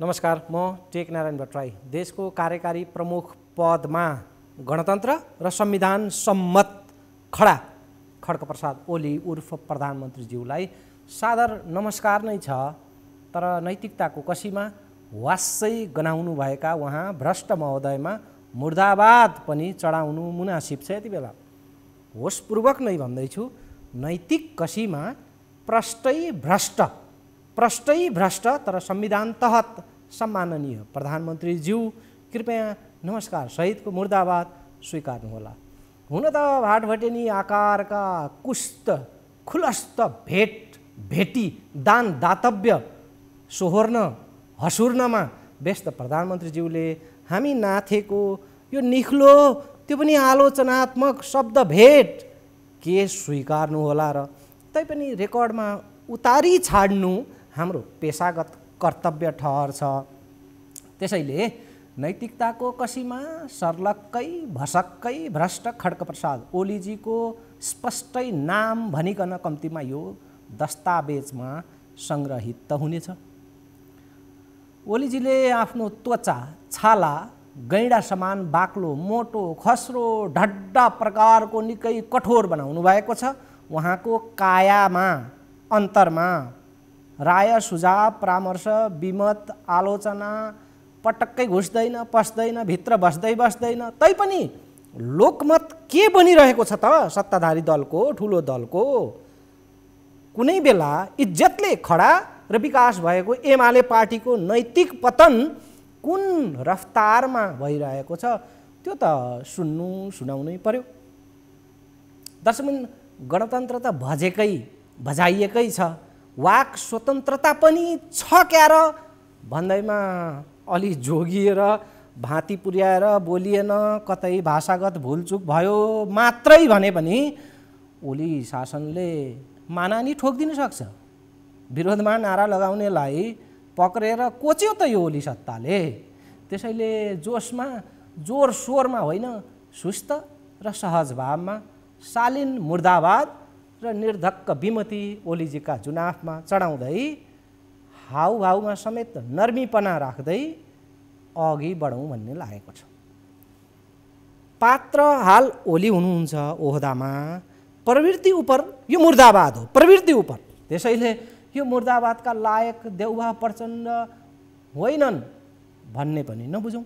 नमस्कार म टेकनारायण भट्टराई देशको कार्यकारी प्रमुख पदमा गणतन्त्र र संविधान सम्मत खडा खड्कप्रसाद ओली उर्फ प्रधानमन्त्रीज्यूलाई सादर नमस्कार नै छ तर नैतिकताको कसीमा वासै गनाउनुभएका उहाँ भ्रष्ट महोदयमा मुर्दाबाद पनि चढाउनु मुनासिब छ यति बेला होसपूर्वक नै भन्दैछु नैतिक कसीमा प्रष्टै भ्रष्ट प्रष्टै भ्रष्ट तर संविधान तहत सम्माननीय प्रधानमन्त्रीज्यू कृपया नमस्कार सहितको मुर्दाबाद स्वीकार्नुहोला हुन त भाटभटेनी आकारका कुस्त खुलस्त भेट भेटी दान दातव्य सोहोर्न हसुर्नमा व्यस्त प्रधानमन्त्रीज्यूले हामी नाथेको यो निख्लो त्यो पनि आलोचनात्मक शब्द भेट के होला र तैपनि रेकर्डमा उतारी छाड्नु हाम्रो पेसागत कर्तव्य ठहर छ त्यसैले नैतिकताको कसीमा सर्लक्कै भसक्कै भ्रष्ट खड्कप्रसाद ओलीजीको स्पष्टै नाम भनिकन कम्तीमा यो दस्तावेजमा सङ्ग्रहित त हुनेछ ओलीजीले आफ्नो त्वचा छाला गैँडा समान बाक्लो मोटो खस्रो ढड्डा प्रकारको निकै कठोर बनाउनु भएको छ उहाँको कायामा अन्तरमा राय सुझाव परामर्श विमत आलोचना पटक्कै घुस्दैन पस्दैन भित्र बस्दै बस्दैन तैपनि लोकमत के बनिरहेको छ त सत्ताधारी दलको ठुलो दलको कुनै बेला इज्जतले खडा र विकास भएको एमाले पार्टीको नैतिक पतन कुन रफ्तारमा भइरहेको छ त्यो त सुन्नु सुनाउनै पर्यो दर्शक गणतन्त्र त भजेकै भजाइएकै छ वाक स्वतन्त्रता पनि छ क्या र भन्दैमा अलि जोगिएर भाँती पुर्याएर बोलिएन कतै भाषागत भुलचुक भयो मात्रै भने पनि ओली शासनले मानानी ठोकिदिन सक्छ विरोधमा नारा लगाउनेलाई पक्रेर कोच्यो त यो ओली सत्ताले त्यसैले जोसमा जोरसोरमा होइन सुस्त र सहज भावमा शालीन मुर्दाबाद र निर्धक्क विमति ओलीजीका जुनाफमा चढाउँदै हाउभाउमा समेत नर्मीपना राख्दै अघि बढौँ भन्ने लागेको छ पात्र हाल ओली हुनुहुन्छ ओहदामा प्रवृत्ति उपर यो मुर्दाबाद हो प्रवृत्ति उप त्यसैले यो मुर्दाबादका लायक देउवा प्रचण्ड होइनन् भन्ने पनि नबुझौँ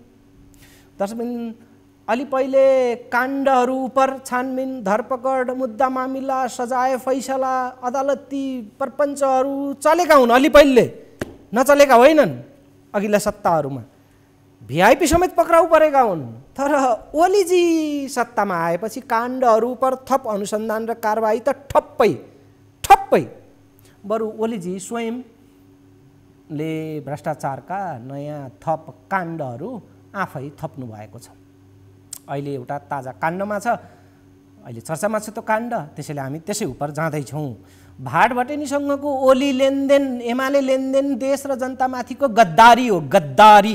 दर्शक अलि पहिले काण्डहरू उपर छानबिन धरपकड मुद्दा मामिला सजाय फैसला अदालती प्रपञ्चहरू चलेका हुन् अलि पहिले नचलेका होइनन् अघिल्ला सत्ताहरूमा भिआइपी समेत पक्राउ परेका हुन् तर ओलीजी सत्तामा आएपछि काण्डहरू उपर थप अनुसन्धान र कारवाही त ठप्पै ठप्पै बरु ओलीजी स्वयंले भ्रष्टाचारका नयाँ थप काण्डहरू आफै थप्नु भएको छ अहिले एउटा ताजा काण्डमा छ अहिले चर्चामा छ त्यो काण्ड त्यसैले हामी त्यसै उप जाँदैछौँ भाडभटेनीसँगको ओली लेनदेन एमाले लेनदेन देश र जनतामाथिको गद्दारी हो गद्दारी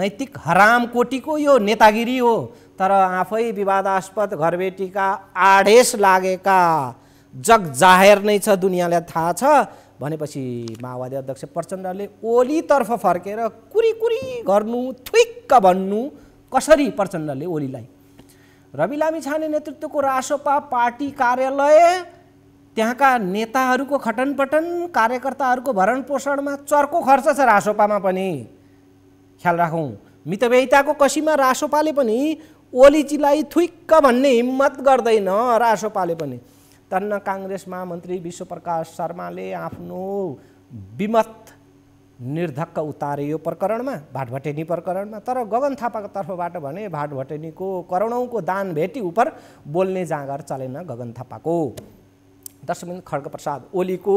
नैतिक हराम कोटीको यो नेतागिरी हो तर आफै विवादास्पद घरबेटीका आडेस लागेका जग जाहेर नै छ दुनियाँलाई थाहा छ भनेपछि माओवादी अध्यक्ष प्रचण्डले ओलीतर्फ फर्केर कुरी कुरी गर्नु थुइक्क भन्नु कसरी प्रचण्डले ओलीलाई रवि लामी छाने नेतृत्वको रासोपा पार्टी कार्यालय त्यहाँका नेताहरूको खटनपटन कार्यकर्ताहरूको भरण पोषणमा चर्को खर्च छ रासोपामा पनि ख्याल राखौँ मितभेताको कसीमा रासोपाले पनि ओलीजीलाई थुइक्क भन्ने हिम्मत गर्दैन रासोपाले पनि तन्न काङ्ग्रेस महामन्त्री विश्वप्रकाश शर्माले आफ्नो विमत निर्धक्क उतारे यो प्रकरणमा भाटभटेनी प्रकरणमा तर गगन थापाको तर्फबाट भने भाटभटेनीको करोडौँको दान भेटी उप बोल्ने जाँगर चलेन गगन थापाको दशमिन खड्गप्रसाद ओलीको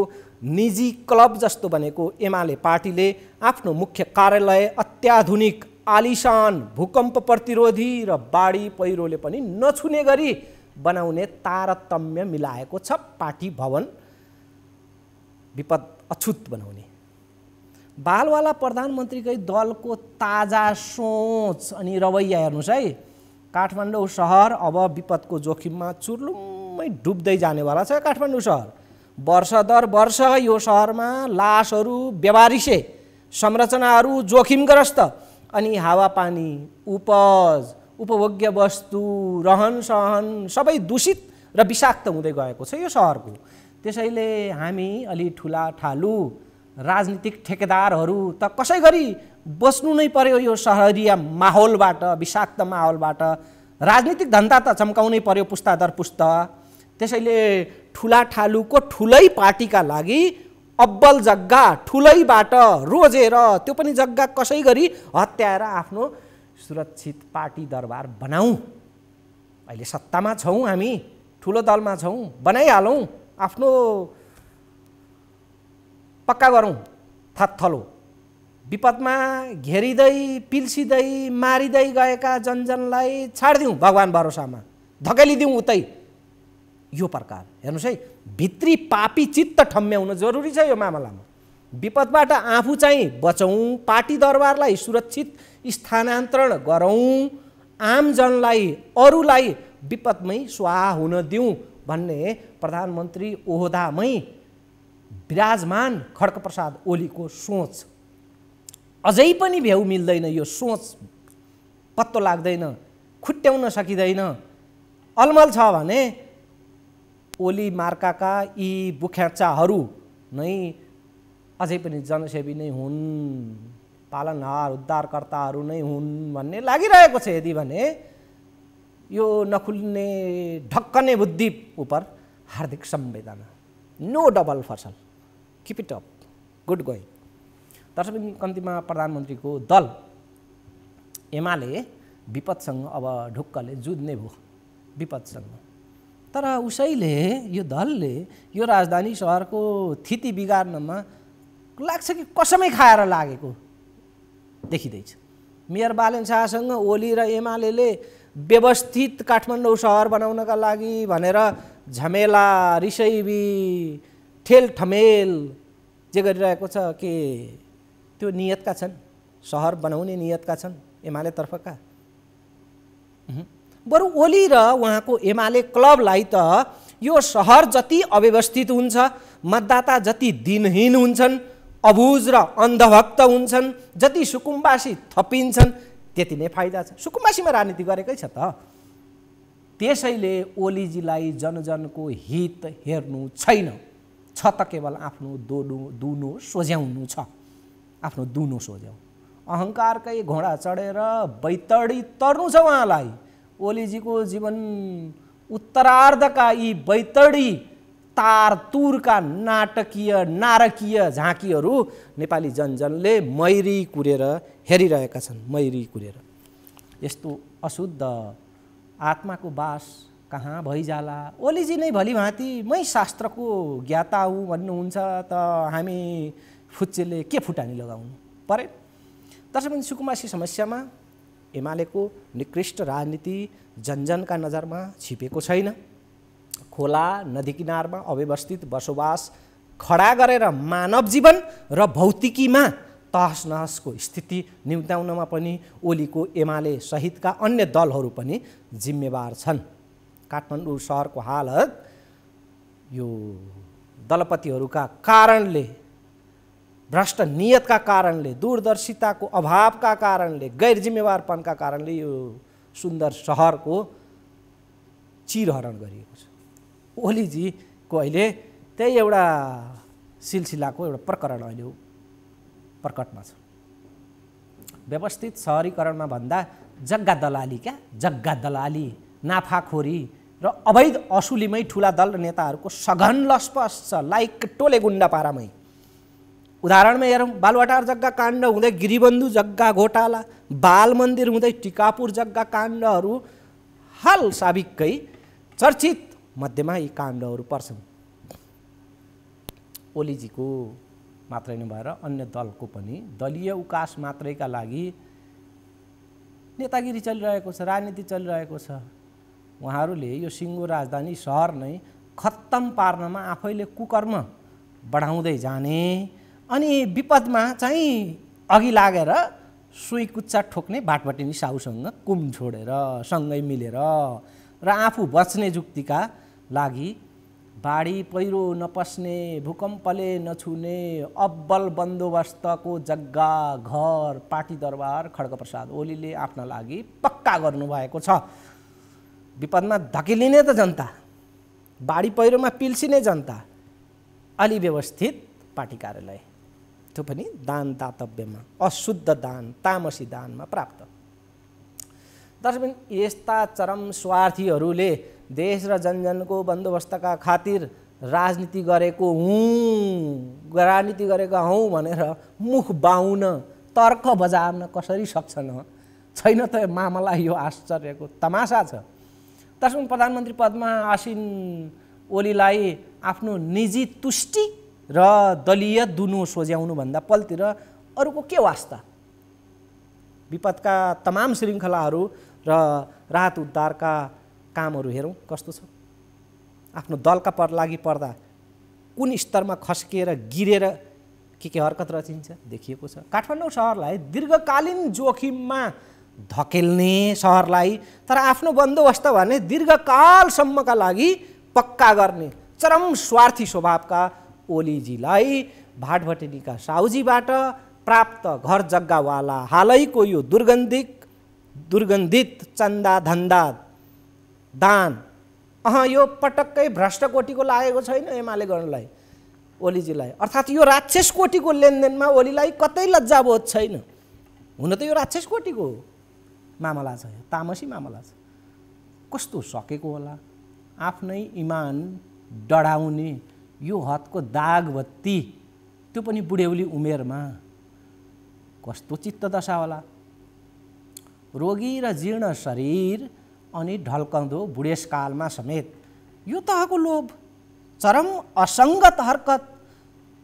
निजी क्लब जस्तो बनेको एमाले पार्टीले आफ्नो मुख्य कार्यालय अत्याधुनिक आलिसान भूकम्प प्रतिरोधी र बाढी पहिरोले पनि नछुने गरी बनाउने तारतम्य मिलाएको छ पार्टी भवन विपद अछुत बनाउने बालवाला प्रधानमन्त्रीकै दलको ताजा सोच अनि रवैया हेर्नुहोस् है काठमाडौँ सहर अब विपदको जोखिममा चुर्लुम्मै डुब्दै जानेवाला छ काठमाडौँ सहर वर्ष दर वर्ष यो सहरमा लासहरू व्यवहारिसे संरचनाहरू जोखिमग्रस्त अनि हावापानी उपज उपभोग्य वस्तु रहन सहन सबै दूषित र विषाक्त हुँदै गएको छ यो सहरको त्यसैले हामी अलि ठुला ठालु राजनीतिक ठेकेदारहरू त कसै गरी बस्नु नै पर्यो यो सहरिया माहौलबाट विषाक्त माहौलबाट राजनीतिक धन्दा त चम्काउनै पर्यो पुस्ता दर पुस्ता त्यसैले ठुला ठालुको ठुलै पार्टीका लागि अब्बल जग्गा ठुलैबाट रोजेर त्यो पनि जग्गा कसै गरी हत्याएर आफ्नो सुरक्षित पार्टी दरबार बनाऊ अहिले सत्तामा छौँ हामी ठुलो दलमा छौँ बनाइहालौँ आफ्नो पक्का गरौँ थत्थलो विपदमा घेरिँदै पिल्सिँदै मारिँदै गएका जनजनलाई छाडिदिउँ भगवान् भरोसामा धकेलिदिउँ उतै यो प्रकार हेर्नुहोस् है भित्री पापी चित्त ठम्म्याउन जरुरी छ यो मामलामा विपदबाट आफू चाहिँ बचौँ पार्टी दरबारलाई सुरक्षित स्थानान्तरण गरौँ आमजनलाई अरूलाई विपदमै स्वाह हुन दिउँ भन्ने प्रधानमन्त्री ओहदामै विराजमान खड्कप्रसाद ओलीको सोच अझै पनि भ्याउ मिल्दैन यो सोच पत्तो लाग्दैन खुट्याउन सकिँदैन अलमल छ भने ओली मार्काका यी बुख्याचाहरू नै अझै पनि जनसेवी नै हुन् पालनहार उद्धारकर्ताहरू नै हुन् भन्ने लागिरहेको छ यदि भने यो नखुल्ने ढक्कने बुद्धि उप हार्दिक संवेदना नो डबल फसल keep it up good going दर्शक कम्तीमा प्रधानमन्त्रीको दल एमाले विपदसँग अब ढुक्कले जुझ्ने भयो विपदसँग तर उसैले यो दलले यो राजधानी सहरको थिति बिगार्नमा लाग्छ कि कसमै खाएर लागेको देखिँदैछ मेयर बालन शाहसँग ओली र एमाले व्यवस्थित काठमाडौँ सहर बनाउनका लागि भनेर झमेला रिसैबी ठेलठमेल जे गरिरहेको छ के त्यो नियतका छन् सहर बनाउने नियतका छन् एमालेतर्फका बरु ओली र उहाँको एमाले क्लबलाई त यो सहर जति अव्यवस्थित हुन्छ मतदाता जति दिनहीन हुन्छन् अबुज र अन्धभक्त हुन्छन् जति सुकुम्बासी थपिन्छन् त्यति नै फाइदा छ सुकुम्बासीमा राजनीति गरेकै छ त त्यसैले ओलीजीलाई जनजनको हित हेर्नु छैन छ त केवल आफ्नो दोनो दुनो सोझ्याउनु छ आफ्नो दुनो सोझ्याउ अहङ्कारकै घोडा चढेर बैतडी तर्नु छ उहाँलाई ओलीजीको जीवन उत्तरार्धका यी बैतडी तारतुरका नाटकीय नारकीय झाँकीहरू नेपाली जनजनले मैरी कुरेर हेरिरहेका छन् मैरी कुरेर यस्तो अशुद्ध आत्माको बास कहाँ भइजाला ओलीजी नै भलिभाँति मै शास्त्रको ज्ञाता हुँ भन्नुहुन्छ त हामी फुच्चेले के फुटानी लगाउनु परे पनि सुकुमासी समस्यामा एमालेको निकृष्ट राजनीति जनजनका नजरमा छिपेको छैन खोला नदी किनारमा अव्यवस्थित बसोबास खडा गरेर मानव जीवन र भौतिकीमा तहस नहसको स्थिति निम्त्याउनमा पनि ओलीको एमाले सहितका अन्य दलहरू पनि जिम्मेवार छन् काठमाडौँ सहरको हालत यो दलपतिहरूका कारणले भ्रष्ट नियतका कारणले दूरदर्शिताको अभावका कारणले गैर जिम्मेवारपनका कारणले यो सुन्दर सहरको चिरहरण गरिएको छ ओलीजीको अहिले त्यही एउटा सिलसिलाको एउटा प्रकरण अहिले प्रकटमा छ व्यवस्थित सहरीकरणमा भन्दा जग्गा दलाली क्या जग्गा दलाली नाफाखोरी र अवैध असुलीमै ठुला दल र नेताहरूको सघन लसपस छ लाइक टोले गुन्डा पारामै उदाहरणमा हेरौँ बालवाटार जग्गा काण्ड हुँदै गिरिबन्धु जग्गा घोटाला बाल मन्दिर हुँदै टिकापुर जग्गा काण्डहरू हाल साबिकै चर्चित मध्येमा यी काण्डहरू पर्छन् ओलीजीको मात्रै नभएर अन्य दलको पनि दलीय उकास मात्रैका लागि नेतागिरी चलिरहेको छ राजनीति चलिरहेको छ उहाँहरूले यो सिङ्गो राजधानी सहर नै खत्तम पार्नमा आफैले कुकर्म बढाउँदै जाने अनि विपदमा चाहिँ अघि लागेर सुई कुच्चा ठोक्ने बाटबटिनी साहुसँग कुम छोडेर सँगै मिलेर र आफू बच्ने जुक्तिका लागि बाढी पहिरो नपस्ने भूकम्पले नछुने अब्बल बन्दोबस्तको जग्गा घर पाटी दरबार खड्ग प्रसाद ओलीले आफ्ना लागि पक्का गर्नुभएको छ विपदमा धकिलिने त जनता बाढी पहिरोमा पिल्सिने जनता अलि व्यवस्थित पार्टी कार्यालय त्यो पनि दान दातव्यमा अशुद्ध दान तामसी दानमा प्राप्त दर्शकबिन यस्ता चरम स्वार्थीहरूले देश र जनजनको बन्दोबस्तका खातिर राजनीति गरेको हुँ राजनीति गरेको हौँ भनेर मुख बाहुन तर्क बजार्न कसरी सक्छन् छैन त मामला यो आश्चर्यको तमासा छ तसमा प्रधानमन्त्री पदमा आसिन ओलीलाई आफ्नो निजी तुष्टि र दलीय दुनु सोझ्याउनुभन्दा पलतिर अरूको के वास्ता विपदका तमाम श्रृङ्खलाहरू र राहत उद्धारका कामहरू हेरौँ कस्तो छ आफ्नो दलका पर लागि पर्दा कुन स्तरमा खस्किएर गिरेर के के हरकत रचिन्छ देखिएको छ काठमाडौँ सहरलाई दीर्घकालीन जोखिममा धकेल्ने सहरलाई तर आफ्नो बन्दोबस्त भने दीर्घकालसम्मका लागि पक्का गर्ने चरम स्वार्थी स्वभावका ओलीजीलाई भाटभटेनीका साउजीबाट प्राप्त घर जग्गावाला हालैको यो दुर्गन्धिक दुर्गन्धित चन्दा धन्दा दान अह यो पटक्कै भ्रष्ट कोटीको लागेको छैन एमाले गर्नलाई ओलीजीलाई अर्थात् यो राक्षस कोटीको लेनदेनमा ओलीलाई कतै लज्जाबोध छैन हुन त यो राक्षस कोटीको हो मामला छ तामसी मामला छ कस्तो सकेको होला आफ्नै इमान डढाउने यो हदको दागबत्ती त्यो पनि बुढेउली उमेरमा कस्तो चित्त दशा होला रोगी र जीर्ण शरीर अनि ढल्कँदो बुढेसकालमा समेत यो तहको लोभ चरम असङ्गत हरकत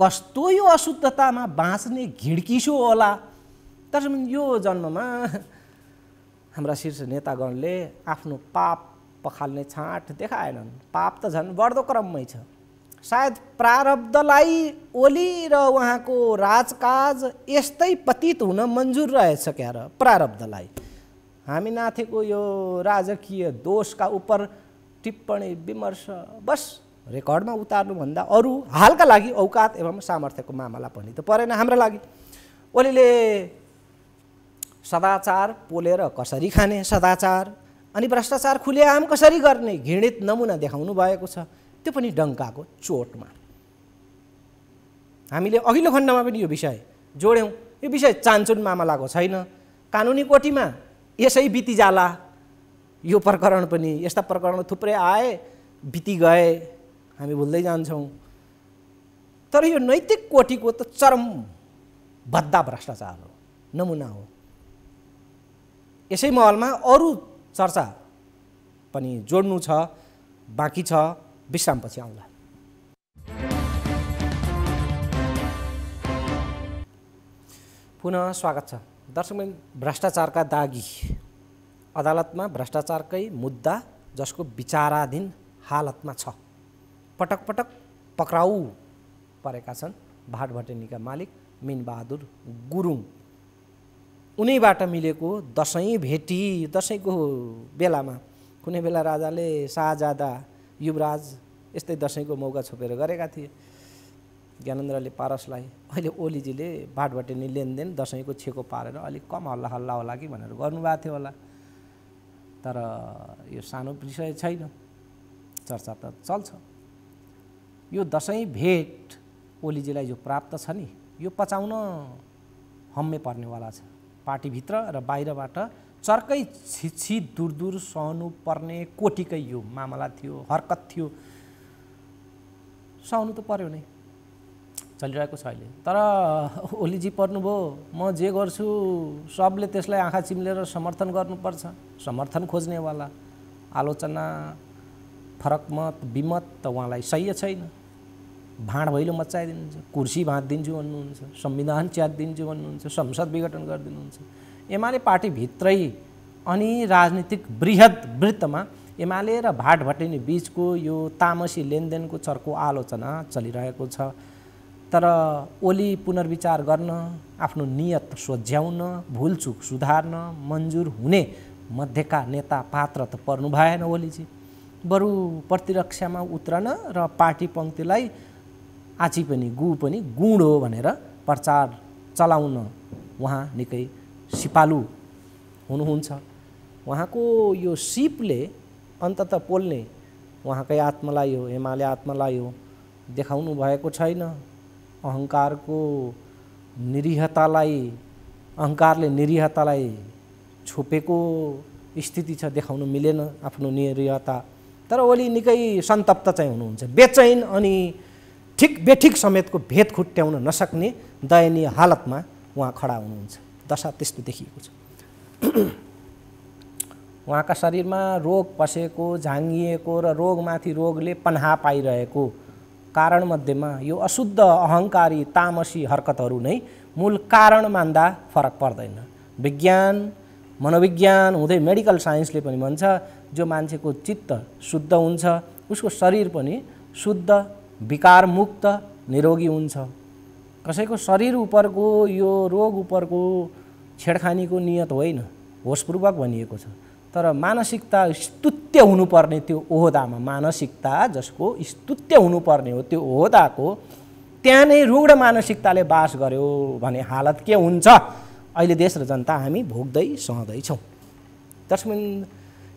कस्तो यो अशुद्धतामा बाँच्ने घिड्किसो होला तर यो जन्ममा हाम्रा शीर्ष नेतागणले आफ्नो पाप पखाल्ने छाँट देखाएनन् पाप त झन् बढ्दो क्रममै छ सायद प्रारब्धलाई ओली र उहाँको राजकाज यस्तै पतित हुन मन्जुर रहेछ क्या र प्रारब्धलाई हामी नाथेको यो राजकीय दोषका उपर टिप्पणी विमर्श बस रेकर्डमा उतार्नुभन्दा अरू हालका लागि औकात एवं सामर्थ्यको मामला पनि त परेन हाम्रा लागि ओलीले सदाचार पोलेर कसरी खाने सदाचार अनि भ्रष्टाचार खुलेआम कसरी गर्ने घृणित नमुना देखाउनु भएको छ त्यो पनि डङ्काको चोटमा हामीले अघिल्लो खण्डमा पनि यो विषय जोड्यौँ यो विषय चान्चुन मामलाको छैन कानुनी कोटीमा यसै बितिजाला यो प्रकरण पनि यस्ता प्रकरण थुप्रै आए बिति गए हामी भुल्दै जान्छौँ तर यो नैतिक कोटीको त चरम भद्दा भ्रष्टाचार हो नमुना हो यसै महलमा अरू चर्चा पनि जोड्नु छ बाँकी छ विश्रामपछि आउँला पुनः स्वागत छ दर्शकमा भ्रष्टाचारका दागी अदालतमा भ्रष्टाचारकै मुद्दा जसको विचाराधीन हालतमा छ पटक पटक पक्राउ परेका छन् भाटभटेनीका मालिक मिनबहादुर गुरुङ उनैबाट मिलेको दसैँ भेटी दसैँको बेलामा कुनै बेला राजाले शाहजादा युवराज यस्तै दसैँको मौका छोपेर गरेका थिए ज्ञानेन्द्रले पारसलाई अहिले ओलीजीले नि लेनदेन दसैँको छेको पारेर अलिक कम हल्ला हल्ला होला कि भनेर गर्नुभएको थियो होला तर यो सानो विषय छैन चर्चा त चल्छ यो दसैँ भेट ओलीजीलाई जो प्राप्त छ नि यो पचाउन हम्मे पर्नेवाला छ पार्टीभित्र र बाहिरबाट चर्कै छिछि दूर दूर सहनु पर्ने कोटिकै यो मामला थियो हरकत थियो सहनु त पर्यो नै चलिरहेको छ अहिले तर ओलीजी पर्नुभयो म जे गर्छु सबले त्यसलाई आँखा चिम्लेर समर्थन गर्नुपर्छ समर्थन खोज्नेवाला आलोचना फरक मत विमत त उहाँलाई सही छैन भाँड भैलो मचाइदिनुहुन्छ कुर्सी भाँचिदिन्छु भन्नुहुन्छ संविधान च्यातिदिन्छु भन्नुहुन्छ संसद विघटन गरिदिनुहुन्छ एमाले पार्टीभित्रै अनि राजनीतिक वृहत वृत्तमा एमाले र भाटभटेनी बिचको यो तामसी लेनदेनको चर्को आलोचना चलिरहेको छ तर ओली पुनर्विचार गर्न आफ्नो नियत सोझ्याउन भुलचुक सुधार्न मन्जुर हुने मध्येका नेता पात्र त पर्नु भएन ओलीजी बरु प्रतिरक्षामा उत्रन र पार्टी पङ्क्तिलाई आँची पनि गु पनि गुण हो भनेर प्रचार चलाउन उहाँ निकै सिपालु हुनुहुन्छ उहाँको यो सिपले अन्तत पोल्ने उहाँकै आत्मालाई हो एमाले आत्मालाई हो देखाउनु भएको छैन अहङ्कारको निरीहतालाई अहङ्कारले निरीहतालाई छोपेको स्थिति छ देखाउनु मिलेन आफ्नो निरीहता तर ओली निकै सन्तप्त चाहिँ हुनुहुन्छ बेचैन अनि ठिक बेठिक समेतको भेद खुट्याउन नसक्ने दयनीय हालतमा उहाँ खडा हुनुहुन्छ दशा त्यस्तो देखिएको छ उहाँका शरीरमा रोग पसेको झाङ्गिएको र रोगमाथि रोगले पन्हा पाइरहेको कारणमध्येमा यो अशुद्ध अहङ्कारी तामसी हरकतहरू नै मूल कारण मान्दा फरक पर्दैन विज्ञान मनोविज्ञान हुँदै मेडिकल साइन्सले पनि भन्छ जो मान्छेको चित्त शुद्ध हुन्छ उसको शरीर पनि शुद्ध विकारमुक्त निरोगी हुन्छ कसैको शरीर उपरको यो रोग उपरको छेडखानीको नियत होइन होसपूर्वक भनिएको छ तर मानसिकता स्तुत्य हुनुपर्ने त्यो ओहदामा मानसिकता जसको स्तुत्य हुनुपर्ने हो त्यो ओहदाको त्यहाँ नै रुग्ण मानसिकताले बास गर्यो भने हालत के हुन्छ अहिले देश र जनता हामी भोग्दै सहँदैछौँ तस्मिन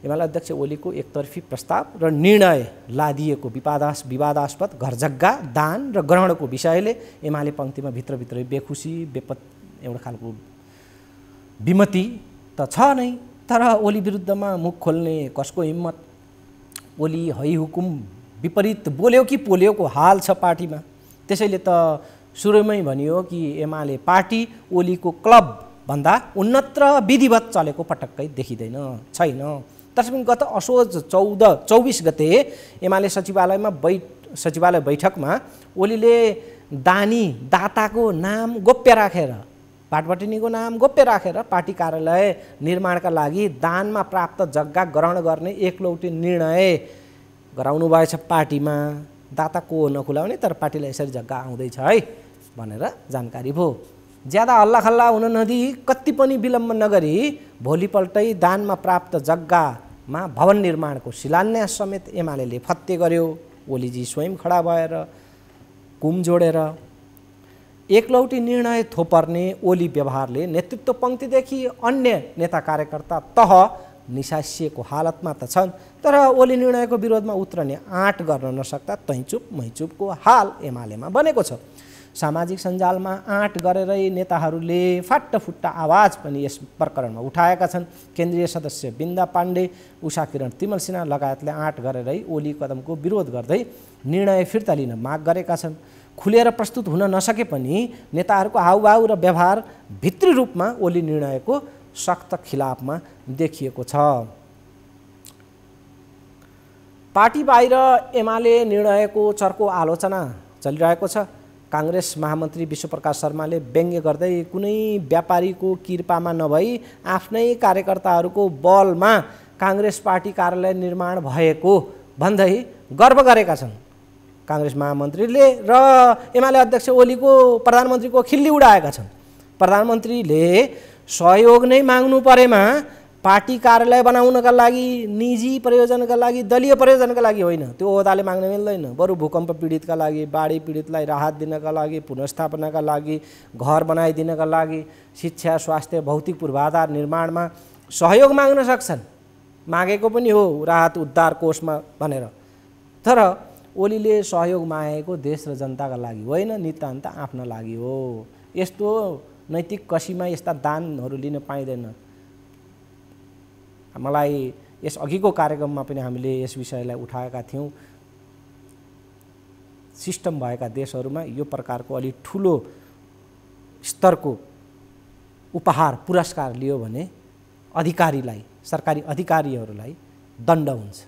एमाले ओलीको एकतर्फी प्रस्ताव र निर्णय लादिएको विवादास विवादास्पद घर जग्गा दान र ग्रहणको विषयले एमाले पङ्क्तिमा भित्रभित्रै बेखुसी बेपत एउटा खालको विमति त छ नै तर ओली विरुद्धमा मुख खोल्ने कसको हिम्मत ओली है हुकुम विपरीत बोल्यो कि पोल्योको हाल छ पार्टीमा त्यसैले त सुरुमै भनियो कि एमाले पार्टी ओलीको क्लब भन्दा उन्नत र विधिवत चलेको पटक्कै देखिँदैन छैन पनि गत असोज चौध चौबिस गते एमाले सचिवालयमा बै सचिवालय बैठकमा ओलीले दानी दाताको नाम गोप्य राखेर पाटपटिनीको नाम गोप्य राखेर पार्टी कार्यालय निर्माणका लागि दानमा प्राप्त जग्गा ग्रहण गर्ने एकलौटी निर्णय गराउनु भएछ पार्टीमा दाता को नखुलाउने तर पार्टीलाई यसरी जग्गा आउँदैछ है भनेर जानकारी भयो ज्यादा हल्लाखल्ला हुन नदी कति पनि विलम्ब नगरी भोलिपल्टै दानमा प्राप्त जग्गा मा भवन निर्माणको शिलान्यास समेत एमाले फत्ते गर्यो ओलीजी स्वयं खडा भएर कुम जोडेर एकलौटी निर्णय थोपर्ने ओली व्यवहारले नेतृत्व पङ्क्तिदेखि अन्य नेता कार्यकर्ता तह निसासिएको हालतमा त छन् तर ओली निर्णयको विरोधमा उत्रने आँट गर्न नसक्दा तैचुप मैचुपको हाल एमालेमा बनेको छ सामाजिक सञ्जालमा आँट गरेरै नेताहरूले फुट्टा आवाज पनि यस प्रकरणमा उठाएका छन् केन्द्रीय सदस्य बिन्दा पाण्डे उषा किरण तिमल सिन्हा लगायतले आँट गरेरै ओली कदमको विरोध गर्दै निर्णय फिर्ता लिन माग गरेका छन् खुलेर प्रस्तुत हुन नसके पनि नेताहरूको हाउभाउ र व्यवहार भित्री रूपमा ओली निर्णयको सक्त खिलाफमा देखिएको छ पार्टी बाहिर एमाले निर्णयको चर्को आलोचना चलिरहेको छ काङ्ग्रेस महामन्त्री विश्वप्रकाश शर्माले व्यङ्ग्य गर्दै कुनै व्यापारीको कृपामा नभई आफ्नै कार्यकर्ताहरूको बलमा काङ्ग्रेस पार्टी कार्यालय निर्माण भएको भन्दै गर्व गरेका छन् काङ्ग्रेस महामन्त्रीले र एमाले अध्यक्ष ओलीको प्रधानमन्त्रीको खिल्ली उडाएका छन् प्रधानमन्त्रीले सहयोग नै माग्नु परेमा पार्टी कार्यालय बनाउनका लागि निजी प्रयोजनका लागि दलीय प्रयोजनका लागि होइन त्यो ओहदाले माग्न मिल्दैन बरु भूकम्प पीडितका लागि बाढी पीडितलाई राहत दिनका लागि पुनर्स्थापनाका लागि घर बनाइदिनका लागि शिक्षा स्वास्थ्य भौतिक पूर्वाधार निर्माणमा सहयोग माग्न सक्छन् मागेको पनि हो राहत उद्धार कोषमा भनेर तर ओलीले सहयोग मागेको देश र जनताका लागि होइन नितान्त आफ्ना लागि हो यस्तो नैतिक कसीमा यस्ता दानहरू लिन पाइँदैन मलाई यस अघिको कार्यक्रममा पनि हामीले यस विषयलाई उठाएका थियौँ सिस्टम भएका देशहरूमा यो प्रकारको अलि ठुलो स्तरको उपहार पुरस्कार लियो भने अधिकारीलाई सरकारी अधिकारीहरूलाई दण्ड हुन्छ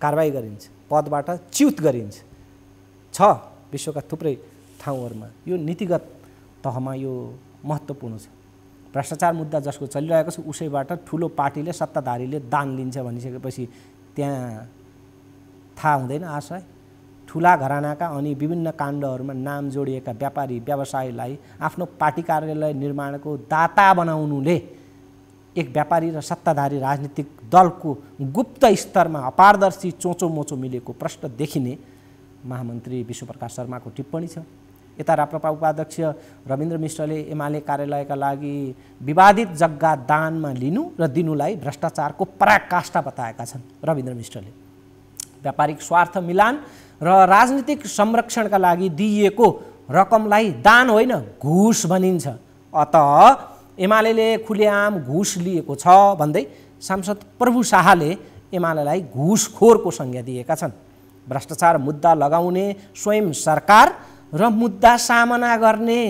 कारवाही गरिन्छ पदबाट च्युत गरिन्छ छ विश्वका थुप्रै ठाउँहरूमा यो नीतिगत तहमा यो महत्त्वपूर्ण छ भ्रष्टाचार मुद्दा जसको चलिरहेको छ उसैबाट ठुलो पार्टीले सत्ताधारीले दान लिन्छ भनिसकेपछि त्यहाँ थाहा हुँदैन आशय ठुला घरानाका अनि विभिन्न काण्डहरूमा नाम जोडिएका व्यापारी व्यवसायलाई आफ्नो पार्टी कार्यालय निर्माणको दाता बनाउनुले एक व्यापारी र सत्ताधारी राजनीतिक दलको गुप्त स्तरमा अपारदर्शी चोचो मोचो मिलेको प्रश्न देखिने महामन्त्री विश्वप्रकाश शर्माको टिप्पणी छ यता राप्रपा उपाध्यक्ष रविन्द्र मिश्रले एमाले कार्यालयका लागि विवादित जग्गा दानमा लिनु र दिनुलाई भ्रष्टाचारको पराकाष्ठा बताएका छन् रविन्द्र मिश्रले व्यापारिक स्वार्थ मिलान र राजनीतिक संरक्षणका लागि दिइएको रकमलाई दान होइन घुस भनिन्छ अत एमाले खुलेआम घुस लिएको छ भन्दै सांसद प्रभु शाहले एमालेलाई घुसखोरको संज्ञा दिएका छन् भ्रष्टाचार मुद्दा लगाउने स्वयं सरकार र मुद्दा सामना गर्ने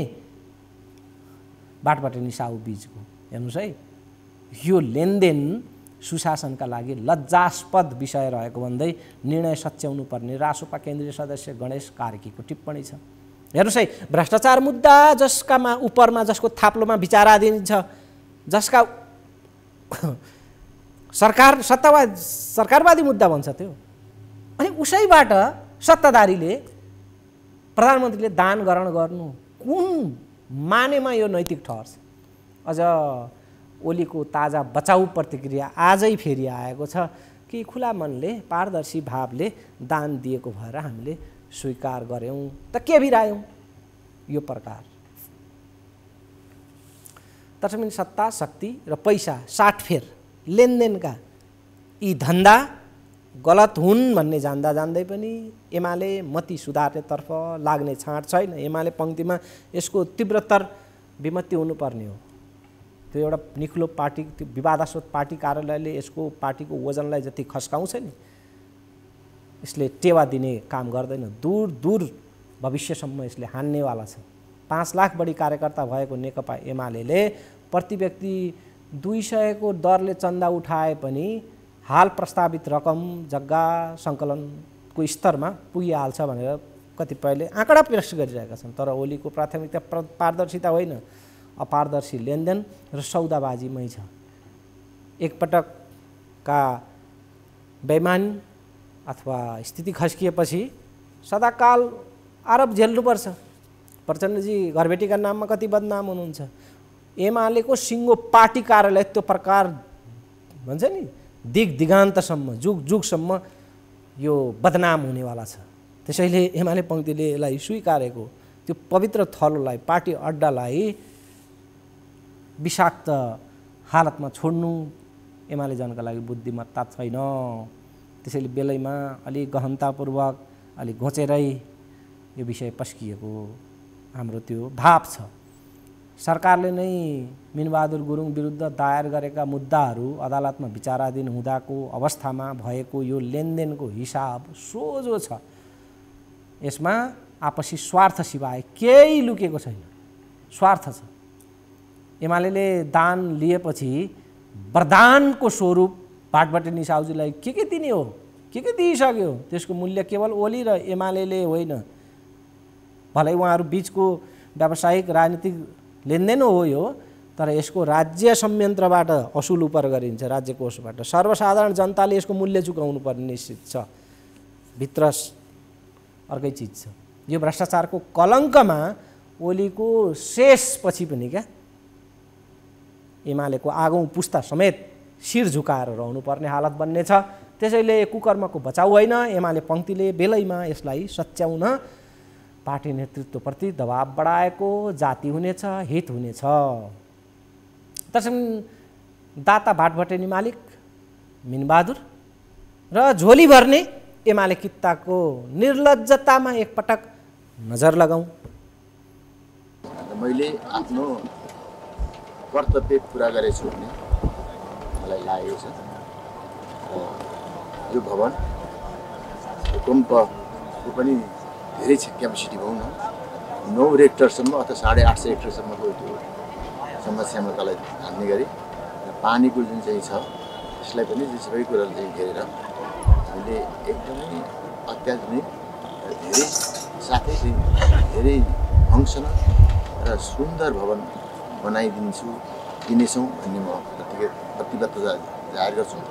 बाटबाट निसाउ बिचको हेर्नुहोस् है यो लेनदेन सुशासनका लागि लज्जास्पद विषय रहेको भन्दै निर्णय सच्याउनु पर्ने रासोपा केन्द्रीय सदस्य गणेश कार्कीको टिप्पणी छ हेर्नुहोस् है भ्रष्टाचार मुद्दा जसकामा उपरमा जसको थाप्लोमा विचाराधीन छ जसका सरकार सत्तावाद सरकारवादी मुद्दा भन्छ त्यो अनि उसैबाट सत्ताधारीले प्रधानमन्त्रीले दान ग्रहण गर्नु कुन मानेमा यो नैतिक ठहर छ अझ ओलीको ताजा बचाउ प्रतिक्रिया आजै फेरि आएको छ कि खुला मनले पारदर्शी भावले दान दिएको भएर हामीले स्वीकार गऱ्यौँ त के बिरायौँ यो प्रकार तसमिन सत्ता शक्ति र पैसा साटफेर लेनदेनका यी धन्दा गलत हुन् भन्ने जान्दा जान्दै पनि एमाले मती सुधार्नेतर्फ लाग्ने छाँट छैन एमाले पङ्क्तिमा यसको तीव्रतर विमत्ति हुनुपर्ने हो त्यो एउटा निखुलो पार्टी त्यो विवादास्पद पार्टी कार्यालयले यसको पार्टीको वजनलाई जति खस्काउँछ नि यसले टेवा दिने काम गर्दैन दूर दूर भविष्यसम्म यसले हान्नेवाला छ पाँच लाख बढी कार्यकर्ता भएको नेकपा एमाले प्रति व्यक्ति दुई सयको दरले चन्दा उठाए पनि हाल प्रस्तावित रकम जग्गा सङ्कलनको स्तरमा पुगिहाल्छ भनेर कतिपयले आँकडा प्रेस गरिरहेका छन् तर ओलीको प्राथमिकता पारदर्शिता होइन अपारदर्शी लेनदेन र सौदाबाजीमै छ एकपटकका बेमान अथवा स्थिति खस्किएपछि सदाकाल आरोप झेल्नुपर्छ प्रचण्डजी घरबेटीका नाममा कति बदनाम हुनुहुन्छ एमालेको सिङ्गो पार्टी कार्यालय त्यो प्रकार भन्छ नि दिग दिगान्तसम्म जुग जुगसम्म यो बदनाम हुनेवाला छ त्यसैले एमाले पङ्क्तिले यसलाई स्वीकारेको त्यो पवित्र थलोलाई पार्टी अड्डालाई विषाक्त हालतमा छोड्नु एमाले जनका लागि बुद्धिमत्ता छैन त्यसैले बेलैमा अलिक गहनतापूर्वक अलिक घोचेरै यो विषय पस्किएको हाम्रो त्यो भाव छ सरकारले नै मिनबहादुर गुरुङ विरुद्ध दायर गरेका मुद्दाहरू अदालतमा विचाराधीन हुँदाको अवस्थामा भएको यो लेनदेनको हिसाब सोझो छ यसमा आपसी स्वार्थ सिवाय केही लुकेको छैन स्वार्थ छ एमाले दान लिएपछि वरदानको स्वरूप भाटबटेनी निसाउजीलाई के के दिने हो के के दिइसक्यो त्यसको मूल्य केवल ओली र एमाले होइन भलै उहाँहरू बिचको व्यावसायिक राजनीतिक लेनदेन हो यो तर यसको राज्य संयन्त्रबाट असुल उपर गरिन्छ राज्य कोषबाट सर्वसाधारण जनताले यसको मूल्य चुकाउनु पर्ने निश्चित छ भित्र अर्कै चिज छ यो भ्रष्टाचारको कलङ्कमा ओलीको शेषपछि पनि क्या एमालेको आगौँ पुस्ता समेत शिर झुकाएर रहनुपर्ने हालत बन्नेछ त्यसैले कुकर्मको बचाउ होइन एमाले पङ्क्तिले बेलैमा यसलाई सच्याउन पार्टी नेतृत्वप्रति दबाब बढाएको जाति हुनेछ हित हुनेछ तसम दाता भाटभटेनी मालिक मिनबहादुर र झोली भर्ने एमाले कित्ताको निर्लजतामा एकपटक नजर लगाऊ मैले आफ्नो कर्तव्य पुरा गरेछु भन्ने मलाई लागेको छ यो भवन भूकम्पको पनि धेरै छ क्यापेसिटी भनौँ न नौ रेक्टरसम्म अथवा साढे आठ सय रेक्टरसम्मको त्यो समस्यामा तलाई हान्ने गरी र पानीको जुन चाहिँ छ त्यसलाई पनि जुन सबै कुराहरू चाहिँ घेरेर हामीले एकदमै अत्याधुनिक र धेरै साथै चाहिँ धेरै फङ्सनल र सुन्दर भवन बनाइदिन्छु दिनेछौँ भन्ने म प्रतिज्ञ प्रतिबद्धता जाहेर गर्छु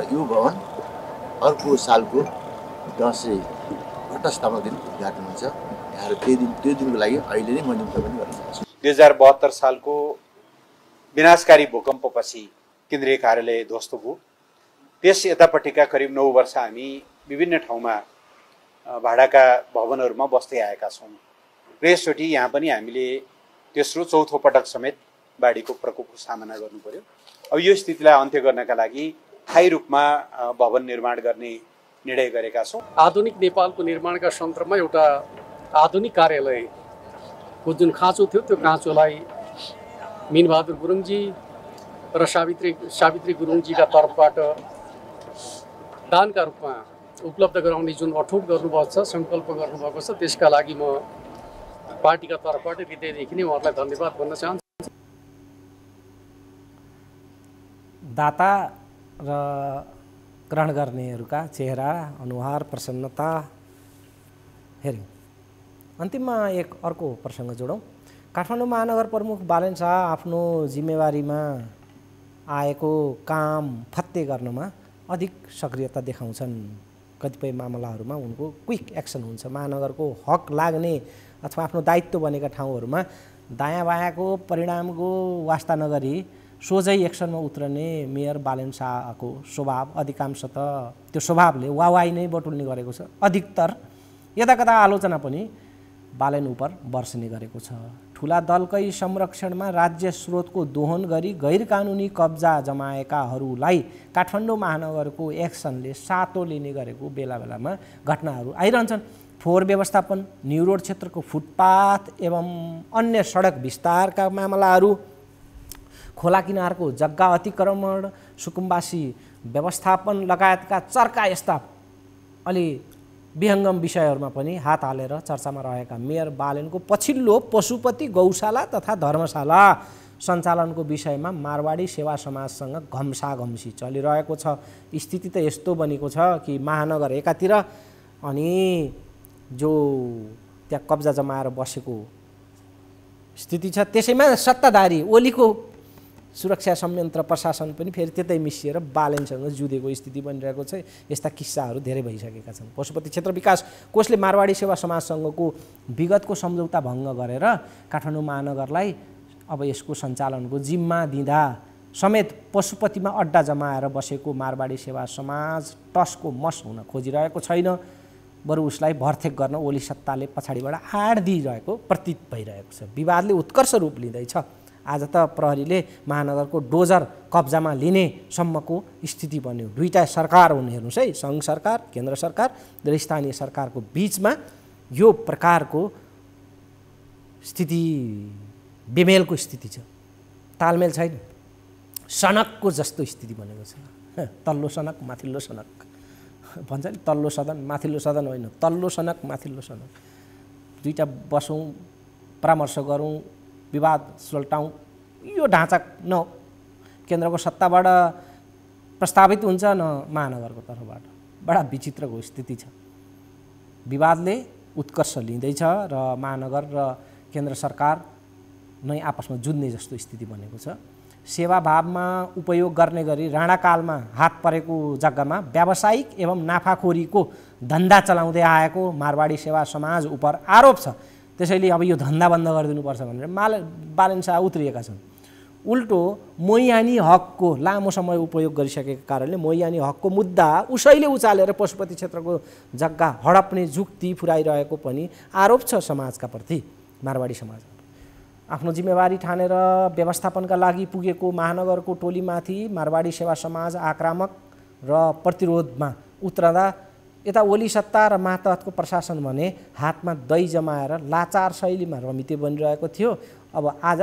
र यो भवन अर्को सालको दसैँ घटस्थापक दिन उद्घाटन हुन्छ यहाँहरू त्यो दिन त्यो दिनको लागि अहिले नै म पनि गर्न चाहन्छु दुई हजार बहत्तर सालको विनाशकारी भूकम्पपछि केन्द्रीय कार्यालय ध्वस्त भयो त्यस यतापट्टिका करिब नौ वर्ष हामी विभिन्न ठाउँमा भाडाका भवनहरूमा बस्दै आएका छौँ र यसचोटि यहाँ पनि हामीले तेस्रो चौथो पटक समेत बाढीको प्रकोपको सामना गर्नु पर्यो अब यो स्थितिलाई अन्त्य गर्नका लागि स्थायी रूपमा भवन निर्माण गर्ने निर्णय गरेका छौँ आधुनिक नेपालको निर्माणका सन्दर्भमा एउटा आधुनिक कार्यालयको जुन खाँचो थियो त्यो खाँचोलाई मिनबहादुर गुरुङजी र सावित्री सावित्री गुरुङजीका तर्फबाट दानका रूपमा उपलब्ध गराउने जुन अठोट गर्नुभएको छ सङ्कल्प गर्नुभएको छ त्यसका लागि म पार्टीका तर्फबाट हृदयदेखि नै उहाँहरूलाई धन्यवाद भन्न चाहन्छु दाता र ग्रहण गर्नेहरूका चेहरा अनुहार प्रसन्नता हेऱ्यौँ अन्तिममा एक अर्को प्रसङ्ग जोडौँ काठमाडौँ महानगर प्रमुख बालन शाह आफ्नो जिम्मेवारीमा आएको काम फत्ते गर्नमा अधिक सक्रियता देखाउँछन् कतिपय मामलाहरूमा उनको क्विक एक्सन हुन्छ महानगरको हक लाग्ने अथवा आफ्नो दायित्व बनेका ठाउँहरूमा दायाँ बायाँको परिणामको वास्ता नगरी सोझै एक्सनमा उत्रने मेयर बालन शाहको स्वभाव अधिकांश त त्यो स्वभावले वावाई नै बटुल्ने गरेको छ अधिकतर यताकता आलोचना पनि बालेन उप बर्सने गरेको छ ठुला दलकै संरक्षणमा राज्य स्रोतको दोहन गरी गैर कानुनी कब्जा जमाएकाहरूलाई काठमाडौँ महानगरको एक्सनले सातो लिने गरेको बेला बेलामा घटनाहरू आइरहन्छन् फोहोर व्यवस्थापन न्युरोड क्षेत्रको फुटपाथ एवं अन्य सडक विस्तारका मामलाहरू खोला किनारको जग्गा अतिक्रमण सुकुम्बासी व्यवस्थापन लगायतका चर्का यस्ता अलि विहङ्गम विषयहरूमा पनि हात हालेर चर्चामा रहेका मेयर बालेनको पछिल्लो पशुपति गौशाला तथा धर्मशाला सञ्चालनको विषयमा मारवाडी सेवा समाजसँग घम्सा घम्सी चलिरहेको छ स्थिति त यस्तो बनेको छ कि महानगर एकातिर अनि जो त्यहाँ कब्जा जमाएर बसेको स्थिति छ त्यसैमा सत्ताधारी ओलीको सुरक्षा संयन्त्र प्रशासन पनि फेरि त्यतै मिसिएर बालेनसँग जुधेको स्थिति बनिरहेको छ यस्ता किस्साहरू धेरै भइसकेका छन् पशुपति क्षेत्र विकास कोषले मारवाडी सेवा समाजसँगको विगतको सम्झौता भङ्ग गरेर काठमाडौँ महानगरलाई अब यसको सञ्चालनको जिम्मा दिँदा समेत पशुपतिमा अड्डा जमाएर बसेको मारवाडी सेवा समाज टसको मस हुन खोजिरहेको छैन बरु उसलाई भर्थेक गर्न ओली सत्ताले पछाडिबाट आड दिइरहेको प्रतीत भइरहेको छ विवादले उत्कर्ष रूप लिँदैछ आज त प्रहरीले महानगरको डोजर कब्जामा लिने सम्मको स्थिति बन्यो दुईवटा सरकार हुन् हेर्नुहोस् है सङ्घ सरकार केन्द्र सरकार र स्थानीय सरकारको बिचमा यो प्रकारको स्थिति बेमेलको स्थिति छ तालमेल छैन सनकको जस्तो स्थिति बनेको छ तल्लो सनक माथिल्लो सनक भन्छ नि तल्लो सदन माथिल्लो सदन होइन तल्लो सनक माथिल्लो सनक दुईवटा बसौँ परामर्श गरौँ विवाद सुल्टाउँ यो ढाँचा न केन्द्रको सत्ताबाट प्रस्तावित हुन्छ न महानगरको तर्फबाट बडा विचित्रको स्थिति छ विवादले उत्कर्ष लिँदैछ र महानगर र केन्द्र सरकार नै आपसमा जुझ्ने जस्तो स्थिति बनेको छ सेवाभावमा उपयोग गर्ने गरी राणाकालमा हात परेको जग्गामा व्यावसायिक एवं नाफाखोरीको धन्दा चलाउँदै आएको मारवाडी सेवा समाज उप आरोप छ त्यसैले अब यो धन्दा बन्द गरिदिनुपर्छ भनेर माल बालेन्सा उत्रिएका छन् उल्टो मोयानी हकको लामो समय उपयोग गरिसकेको कारणले मोयानी हकको मुद्दा उसैले उचालेर पशुपति क्षेत्रको जग्गा हडप्ने जुक्ति फुराइरहेको पनि आरोप छ समाजका प्रति मारवाडी समाज आफ्नो जिम्मेवारी ठानेर व्यवस्थापनका लागि पुगेको महानगरको टोलीमाथि मारवाडी सेवा समाज आक्रामक र प्रतिरोधमा उत्रदा यता ओली सत्ता र मातहतको प्रशासन भने हातमा दही जमाएर लाचार शैलीमा रमिते बनिरहेको थियो अब आज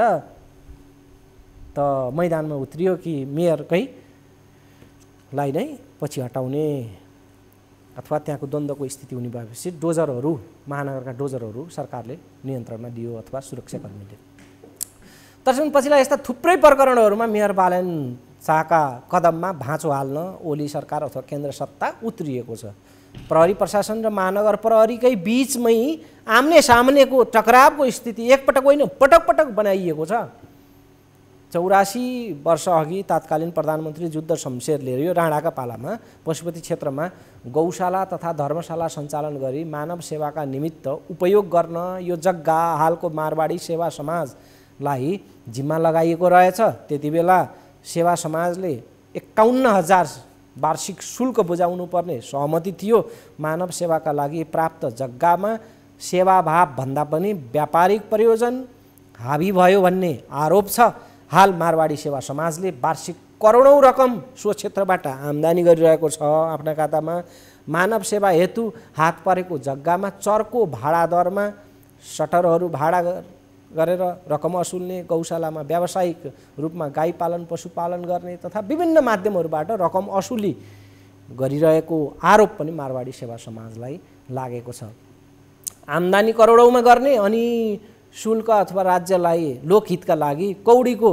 त मैदानमा उत्रियो कि मेयरकै लाई नै पछि हटाउने अथवा त्यहाँको द्वन्द्वको स्थिति हुने भएपछि डोजरहरू महानगरका डोजरहरू सरकारले नियन्त्रणमा दियो अथवा सुरक्षाकर्मीले तर्सम्म पछिल्ला यस्ता थुप्रै प्रकरणहरूमा मेयर बालन शाहका कदममा भाँचो हाल्न ओली सरकार अथवा केन्द्र सत्ता उत्रिएको छ प्रहरी प्रशासन र महानगर प्रहरीकै बिचमै आम्ने सामनेको टकरावको स्थिति एकपटक होइन पटक पटक बनाइएको छ चौरासी वर्ष अघि तात्कालीन प्रधानमन्त्री जुद्ध शमशेरले यो राणाका पालामा पशुपति क्षेत्रमा गौशाला तथा धर्मशाला सञ्चालन गरी मानव सेवाका निमित्त उपयोग गर्न यो जग्गा हालको मारवाडी सेवा समाजलाई जिम्मा लगाइएको रहेछ त्यति बेला सेवा समाजले एक्काउन्न हजार वार्षिक शुल्क बुझाउनु पर्ने सहमति थियो मानव सेवाका लागि प्राप्त जग्गामा भन्दा पनि व्यापारिक प्रयोजन हावी भयो भन्ने आरोप छ हाल मारवाडी सेवा समाजले वार्षिक करोडौँ रकम सो क्षेत्रबाट आम्दानी गरिरहेको छ आफ्ना खातामा मानव सेवा हेतु हात परेको जग्गामा चर्को भाडा दरमा सटरहरू भाडा गरेर रकम असुल्ने गौशालामा व्यावसायिक रूपमा गाई पालन पशुपालन गर्ने तथा विभिन्न माध्यमहरूबाट रकम असुली गरिरहेको आरोप पनि मारवाडी सेवा समाजलाई लागेको छ आम्दानी करोडौँमा गर्ने अनि शुल्क अथवा राज्यलाई लोकहितका लागि कौडीको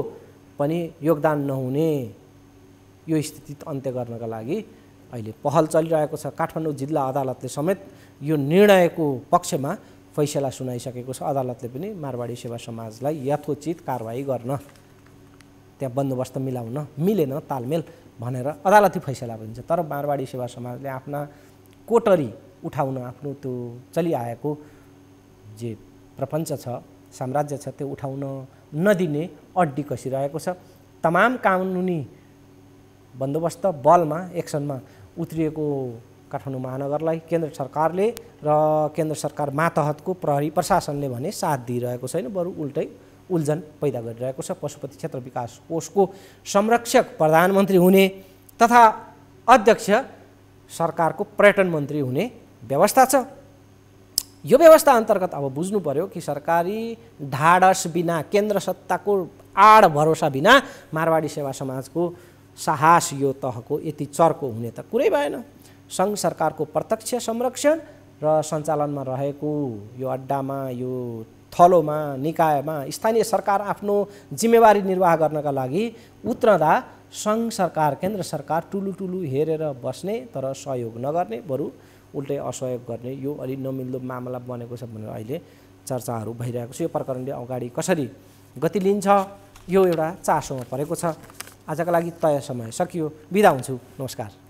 पनि योगदान नहुने यो स्थिति अन्त्य गर्नका लागि अहिले पहल चलिरहेको छ काठमाडौँ जिल्ला अदालतले समेत यो निर्णयको पक्षमा फैसला सुनाइसकेको छ अदालतले पनि मारवाडी सेवा समाजलाई यथोचित कारवाही गर्न त्यहाँ बन्दोबस्त मिलाउन मिलेन तालमेल भनेर अदालती फैसला भनिन्छ तर मारवाडी सेवा समाजले आफ्ना कोटरी उठाउन आफ्नो त्यो चलिआएको जे प्रपञ्च छ साम्राज्य छ त्यो उठाउन नदिने अड्डी कसिरहेको छ तमाम कानुनी बन्दोबस्त बलमा एक्सनमा उत्रिएको काठमाडौँ महानगरलाई केन्द्र सरकारले र केन्द्र सरकार मातहतको प्रहरी प्रशासनले भने साथ दिइरहेको छैन बरु उल्टै उल्झन पैदा गरिरहेको छ पशुपति क्षेत्र विकास कोषको संरक्षक प्रधानमन्त्री हुने तथा अध्यक्ष सरकारको पर्यटन मन्त्री हुने व्यवस्था छ यो व्यवस्था अन्तर्गत अब बुझ्नु पर्यो कि सरकारी ढाडस बिना केन्द्र सत्ताको आड भरोसा बिना मारवाडी सेवा समाजको साहस यो तहको यति चर्को हुने त कुरै भएन सङ्घ सरकारको प्रत्यक्ष संरक्षण र सञ्चालनमा रहेको यो अड्डामा यो थलोमा निकायमा स्थानीय सरकार आफ्नो जिम्मेवारी निर्वाह गर्नका लागि उत्रँदा सङ्घ सरकार केन्द्र सरकार टुलु टुलु हेरेर बस्ने तर सहयोग नगर्ने बरु उल्टै असहयोग गर्ने यो अलि नमिल्दो मामला बनेको छ भनेर अहिले चर्चाहरू भइरहेको छ यो प्रकरणले अगाडि कसरी गति लिन्छ यो एउटा चासोमा परेको छ आजका लागि तय समय सकियो बिदा हुन्छु नमस्कार